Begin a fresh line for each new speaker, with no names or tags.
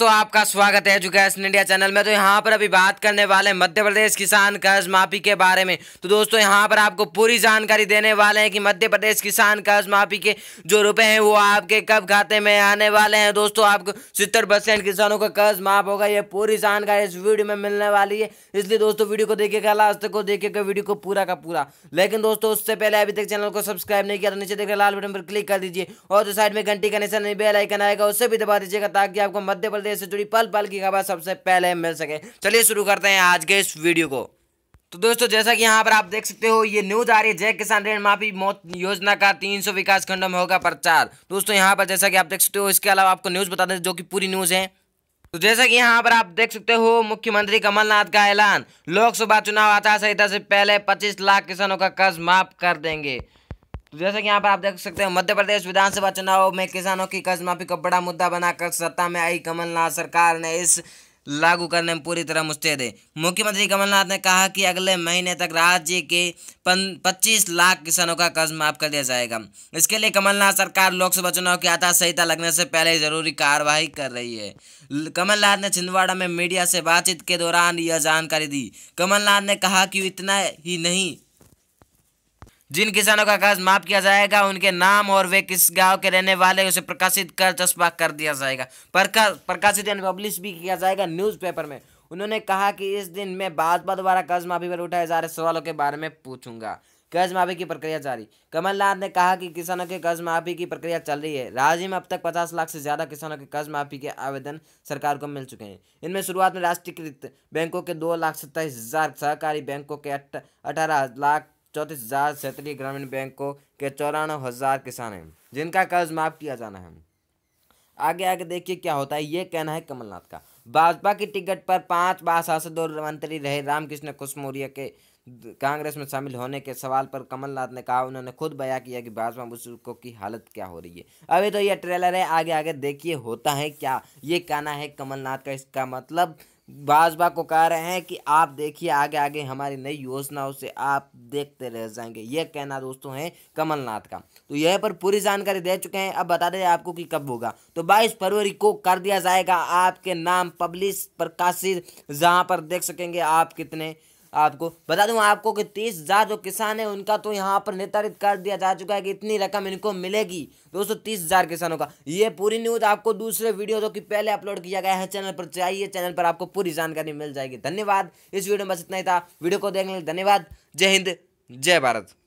दोस्तों आपका स्वागत है एजुकेशन इंडिया चैनल में तो यहाँ पर अभी बात करने वाले मध्य प्रदेश किसान कर्ज माफी के बारे में तो दोस्तों यहाँ पर आपको पूरी जानकारी देने वाले हैं कि मध्य प्रदेश किसान कर्ज माफी के जो रुपए हैं वो आपके कब खाते में आने वाले हैं दोस्तों आपको सितर परसेंट किसानों का कर्ज माफ होगा ये पूरी जानकारी इस वीडियो में मिलने वाली है इसलिए दोस्तों वीडियो को देखिएगा लास्ट को देखिएगा वीडियो को पूरा का पूरा लेकिन दोस्तों उससे पहले अभी तक चैनल को सब्सक्राइब नहीं किया तो नीचे देखिए लाल बटन पर क्लिक कर दीजिए और साइड में घंटी का निशान बेल आइकन आएगा उससे भी दबा दीजिएगा ताकि आपको मध्य प्रदेश देश से जुड़ी पल पल की खबर सबसे पहले मिल सके चलिए शुरू करते हैं आज के इस वीडियो को तो दोस्तों जैसा कि यहाँ पर आप देख सकते हो ये न्यूज आ रही है जय किसान ऋण माफी मौत योजना का 300 विकास खंडों में होगा प्रचार दोस्तों यहाँ पर जैसा कि आप देख सकते हो इसके अलावा आपको न्यूज बता दें जो कि पूरी न्यूज है तो जैसा कि यहाँ पर आप देख सकते हो मुख्यमंत्री कमलनाथ का ऐलान लोकसभा चुनाव आचार संहिता से पहले पच्चीस लाख किसानों का कर्ज माफ कर देंगे तो जैसे कि यहाँ पर आप देख सकते हैं मध्य प्रदेश विधानसभा चुनाव में किसानों की कर्ज माफी का बड़ा मुद्दा बनाकर सत्ता में आई कमलनाथ सरकार ने इस लागू करने में पूरी तरह मुस्तैद है मुख्यमंत्री कमलनाथ ने कहा कि अगले महीने तक राज्य के पच्चीस लाख किसानों का कर्ज माफ कर दिया जाएगा इसके लिए कमलनाथ सरकार लोकसभा चुनाव की आचार संहिता लगने से पहले जरूरी कार्रवाई कर रही है कमलनाथ ने छिंदवाड़ा में मीडिया से बातचीत के दौरान यह जानकारी दी कमलनाथ ने कहा कि इतना ही नहीं जिन किसानों का कर्ज माफ किया जाएगा उनके नाम और वे किस गांव के रहने वाले उसे प्रकाशित कर चस्पा कर दिया जाएगा प्रकाशित यानी पब्लिश भी किया जाएगा न्यूज़पेपर में उन्होंने कहा कि इस दिन मैं भाजपा द्वारा कर्ज माफी पर उठाए जा रहे सवालों के बारे में पूछूंगा कर्ज माफी की प्रक्रिया जारी कमलनाथ ने कहा कि किसानों के कर्ज माफी की प्रक्रिया चल रही है राज्य में अब तक 50 लाख से ज्यादा किसानों के कर्ज माफी के आवेदन सरकार को मिल चुके हैं इनमें शुरुआत में राष्ट्रीयकृत बैंकों के दो लाख सत्ताईस हजार सहकारी बैंकों के अठारह लाख चौंतीस हज़ार क्षेत्रीय ग्रामीण बैंकों के चौरानवे हज़ार किसान हैं जिनका कर्ज माफ़ किया जाना है आगे आगे देखिए क्या होता है ये कहना है कमलनाथ का भाजपा की टिकट पर पांच बार सांसद और मंत्री रहे रामकृष्ण कुशमौर्य के कांग्रेस में शामिल होने के सवाल पर कमलनाथ ने कहा उन्होंने खुद बयां किया कि भाजपा बुजुर्गों की हालत क्या हो रही है अभी तो यह ट्रेलर है आगे आगे देखिए होता है क्या ये कहना है कमलनाथ का इसका मतलब भाजपा को कह रहे हैं कि आप देखिए आगे आगे हमारी नई योजनाओं से आप देखते रह जाएंगे यह कहना दोस्तों है कमलनाथ का तो यह पर पूरी जानकारी दे चुके हैं अब बता दें आपको कि कब होगा तो 22 फरवरी को कर दिया जाएगा आपके नाम पब्लिश प्रकाशित जहां पर देख सकेंगे आप कितने आपको बता दूं आपको कि तीस हज़ार जो किसान है उनका तो यहाँ पर निर्धारित कर दिया जा चुका है कि इतनी रकम इनको मिलेगी दोस्तों तीस हज़ार किसानों का ये पूरी न्यूज़ आपको दूसरे वीडियो जो कि पहले अपलोड किया गया है चैनल पर चाहिए चैनल पर आपको पूरी जानकारी मिल जाएगी धन्यवाद इस वीडियो में बस इतना ही था वीडियो को देखने के लिए धन्यवाद जय हिंद जय भारत